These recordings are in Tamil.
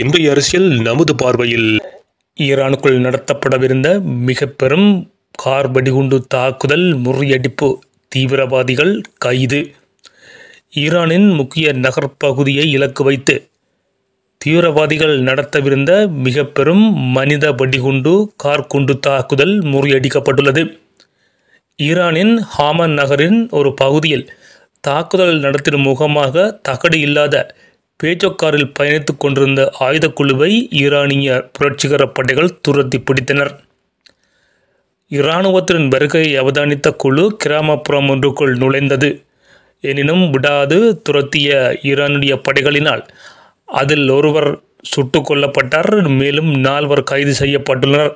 இன்றைய அரசியல் நமது பார்வையில் ஈரானுக்குள் நடத்தப்படவிருந்த மிக பெரும் கார் வெடிகுண்டு தாக்குதல் முறியடிப்பு தீவிரவாதிகள் கைது ஈரானின் முக்கிய நகர்ப்பகுதியை இலக்கு வைத்து தீவிரவாதிகள் நடத்தவிருந்த மிக பெரும் மனித வெடிகுண்டு கார்குண்டு தாக்குதல் முறியடிக்கப்பட்டுள்ளது ஈரானின் ஹாமன் நகரின் ஒரு பகுதியில் தாக்குதல் நடத்திடும் முகமாக தகடு இல்லாத பேச்சோக்காரில் பயணித்து கொண்டிருந்த ஆயுத குழுவை ஈரானிய புரட்சிகர படைகள் துரத்தி பிடித்தனர் இராணுவத்தின் வருகையை அவதானித்த குழு கிராமப்புறம் ஒன்றுக்குள் நுழைந்தது எனினும் விடாது துரத்திய ஈரானுடைய படைகளினால் அதில் ஒருவர் சுட்டு கொல்லப்பட்டார் மேலும் நால்வர் கைது செய்யப்பட்டுள்ளனர்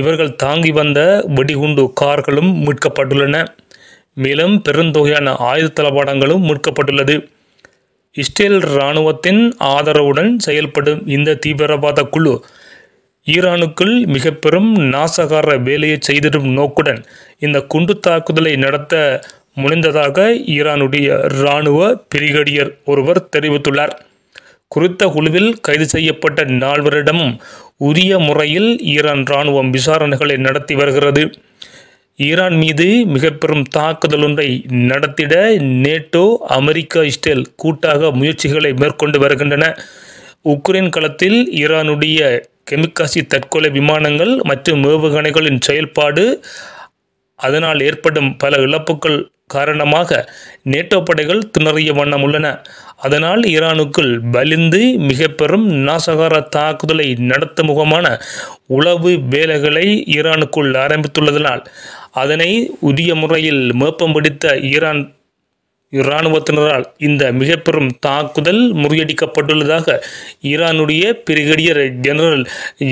இவர்கள் தாங்கி வந்த வெடிகுண்டு கார்களும் மீட்கப்பட்டுள்ளன மேலும் பெருந்தொகையான ஆயுத தளபாடங்களும் மீட்கப்பட்டுள்ளது இஸ்ரேல் இராணுவத்தின் ஆதரவுடன் செயல்படும் இந்த தீவிரவாத குழு ஈரானுக்குள் மிக பெரும் நாசகார வேலையை செய்திடும் நோக்குடன் இந்த குண்டு தாக்குதலை நடத்த முனைந்ததாக ஈரானுடைய இராணுவ பிரிகடியர் ஒருவர் தெரிவித்துள்ளார் குறித்த குழுவில் கைது செய்யப்பட்ட நால்வரிடம் உரிய முறையில் ஈரான் இராணுவம் விசாரணைகளை நடத்தி வருகிறது ஈரான் மீது மிக பெரும் தாக்குதல் ஒன்றை நடத்திட நேட்டோ அமெரிக்கா இஸ்ரேல் கூட்டாக முயற்சிகளை மேற்கொண்டு வருகின்றன உக்ரைன் களத்தில் ஈரானுடைய கெமிக்காசி தற்கொலை விமானங்கள் மற்றும் ஏவுகணைகளின் செயல்பாடு அதனால் ஏற்படும் பல இழப்புகள் காரணமாக நேட்டோ படைகள் திணறிய வண்ணம் உள்ளன அதனால் ஈரானுக்குள் பலிந்து மிக பெரும் நாசகார தாக்குதலை நடத்த முகமான உளவு வேலைகளை ஈரானுக்குள் ஆரம்பித்துள்ளதனால் அதனை உரிய முறையில் மேப்பம் பிடித்த ஈரான் இராணுவத்தினரால் இந்த மிக பெரும் தாக்குதல் முறியடிக்கப்பட்டுள்ளதாக ஈரானுடைய பிரிகேடியர் ஜெனரல்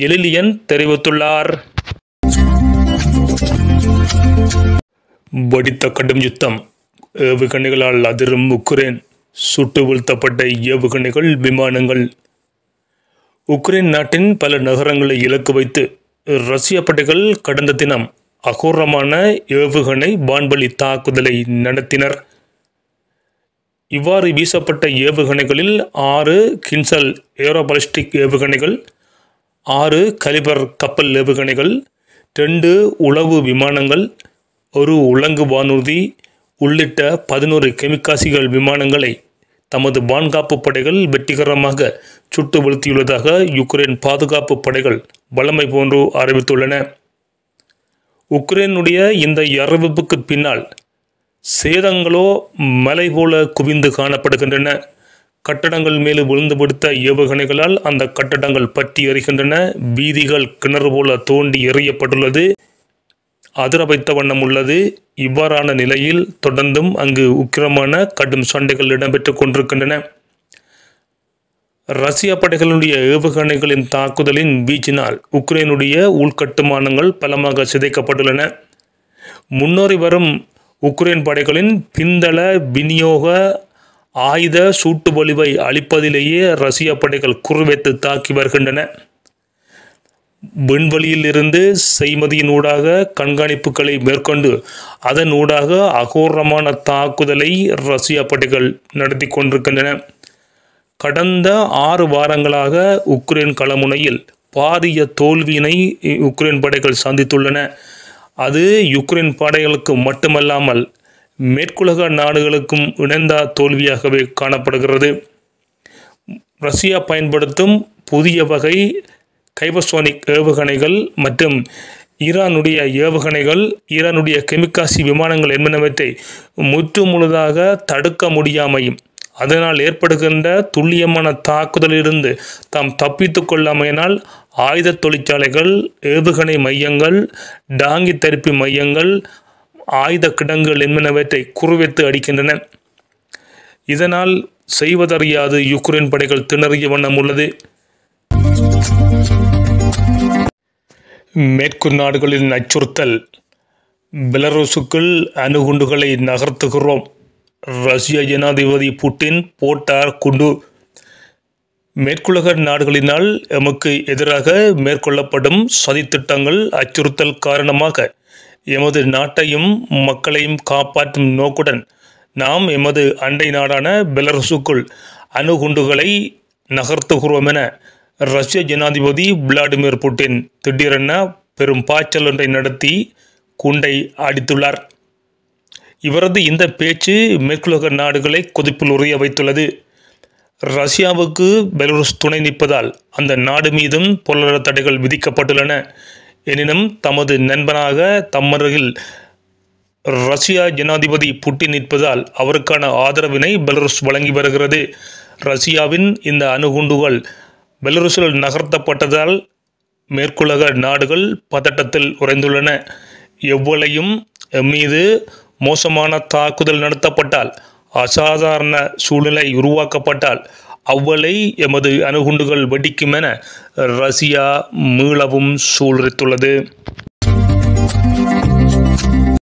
எலிலியன் தெரிவித்துள்ளார் வடித்த கடும் யுத்தம் ஏவுகணைகளால் அதிரும் உக்ரேன் சுட்டு வீழ்த்தப்பட்ட ஏவுகணைகள் விமானங்கள் உக்ரைன் நாட்டின் பல நகரங்களை இலக்கு வைத்து ரஷ்ய படைகள் கடந்த தினம் அகோரமான ஏவுகணை வான்வழி தாக்குதலை நடத்தினர் இவ்வாறு வீசப்பட்ட ஏவுகணைகளில் ஆறு கின்சல் ஏரோபாலிஸ்டிக் ஏவுகணைகள் ஆறு கலிபர் கப்பல் ஏவுகணைகள் ரெண்டு உளவு விமானங்கள் ஒரு உலங்கு வானூர்தி உள்ளிட்ட பதினோரு கெமிக்காசிகள் விமானங்களை தமது பான்காப்பு படைகள் வெற்றிகரமாக சுட்டு வீழ்த்தியுள்ளதாக யுக்ரைன் பாதுகாப்பு படைகள் வளமை போன்று அறிவித்துள்ளன உக்ரைனுடைய இந்த அறிவிப்புக்கு பின்னால் சேதங்களோ மலை போல குவிந்து காணப்படுகின்றன கட்டடங்கள் மேலும் விழுந்து ஏவுகணைகளால் அந்த கட்டடங்கள் பற்றி எறிகின்றன வீதிகள் கிணறு போல தோண்டி எறியப்பட்டுள்ளது அதிர வைத்த வண்ணம் உள்ளது இவ்வாறான நிலையில் தொடர்ந்தும் அங்கு உக்கிரமான கடும் சண்டைகள் இடம்பெற்று கொண்டிருக்கின்றன ரஷ்ய படைகளுடைய ஏவுகணைகளின் தாக்குதலின் வீச்சினால் உக்ரைனுடைய உள்கட்டுமானங்கள் பலமாக சிதைக்கப்பட்டுள்ளன முன்னோறி வரும் உக்ரைன் படைகளின் பிந்தள விநியோக ஆயுத சூட்டு வலிவை அளிப்பதிலேயே ரஷ்ய படைகள் குறுவைத்து தாக்கி வருகின்றன விண்வெளியிலிருந்து ஊடாக கண்காணிப்புகளை மேற்கொண்டு அதன் ஊடாக அகோரமான தாக்குதலை ரஷ்யா படைகள் நடத்தி கொண்டிருக்கின்றன கடந்த ஆறு வாரங்களாக உக்ரைன் களமுனையில் பாரிய தோல்வியினை உக்ரைன் படைகள் சந்தித்துள்ளன அது யுக்ரைன் படைகளுக்கு மட்டுமல்லாமல் மேற்குலக நாடுகளுக்கும் இணைந்த தோல்வியாகவே காணப்படுகிறது ரஷ்யா பயன்படுத்தும் புதிய வகை ஹைபர்சோனிக் ஏவுகணைகள் மற்றும் ஈரானுடைய ஏவுகணைகள் ஈரானுடைய கெமிக்காசி விமானங்கள் என்பனவற்றை முற்று முழுதாக தடுக்க முடியாமையும் அதனால் ஏற்படுகின்ற துல்லியமான தாக்குதலிலிருந்து தாம் தப்பித்து கொள்ளாமையினால் ஆயுத தொழிற்சாலைகள் ஏவுகணை மையங்கள் டாங்கி தரிப்பு மையங்கள் ஆயுத கிடங்குகள் என்பனவற்றை குறுவைத்து அடிக்கின்றன இதனால் செய்வதறியாது யுக்ரைன் படைகள் திணறிய வண்ணம் உள்ளது மேற்கு நாடுகளின் அச்சுறுத்தல் பிலருசுக்குள் அணுகுண்டுகளை நகர்த்துகிறோம் ரஷ்ய ஜனாதிபதி புட்டின் போட்டார் குண்டு மேற்குலக நாடுகளினால் எமக்கு எதிராக மேற்கொள்ளப்படும் சதித்திட்டங்கள் அச்சுறுத்தல் காரணமாக எமது நாட்டையும் மக்களையும் காப்பாற்றும் நோக்குடன் நாம் எமது அண்டை நாடான பெலருசுக்குள் அணுகுண்டுகளை நகர்த்துகிறோம் என ரஷ்ய ஜனாதிபதி விளாடிமிர் புட்டின் திடீரென பெரும் பாய்ச்சல் ஒன்றை நடத்தி குண்டை அடித்துள்ளார் இவரது இந்த பேச்சு மேற்குலக நாடுகளை கொதிப்பில் உரிய வைத்துள்ளது ரஷ்யாவுக்கு பெலருஸ் துணை நிற்பதால் அந்த நாடு மீதும் பொருளாதார தடைகள் விதிக்கப்பட்டுள்ளன எனினும் தமது நண்பனாக தம்மருகில் ரஷ்யா ஜனாதிபதி புட்டின் நிற்பதால் அவருக்கான ஆதரவினை பெலருஸ் வழங்கி வருகிறது ரஷ்யாவின் இந்த அணுகுண்டுகள் பெலருசில் நகர்த்தப்பட்டதால் மேற்குலக நாடுகள் பதட்டத்தில் உறைந்துள்ளன எவ்வளையும் மீது மோசமான தாக்குதல் நடத்தப்பட்டால் அசாதாரண சூழ்நிலை உருவாக்கப்பட்டால் அவ்வளை எமது அணுகுண்டுகள் வெடிக்கும் என ரஷ்யா மீளவும் சூழ்ரித்துள்ளது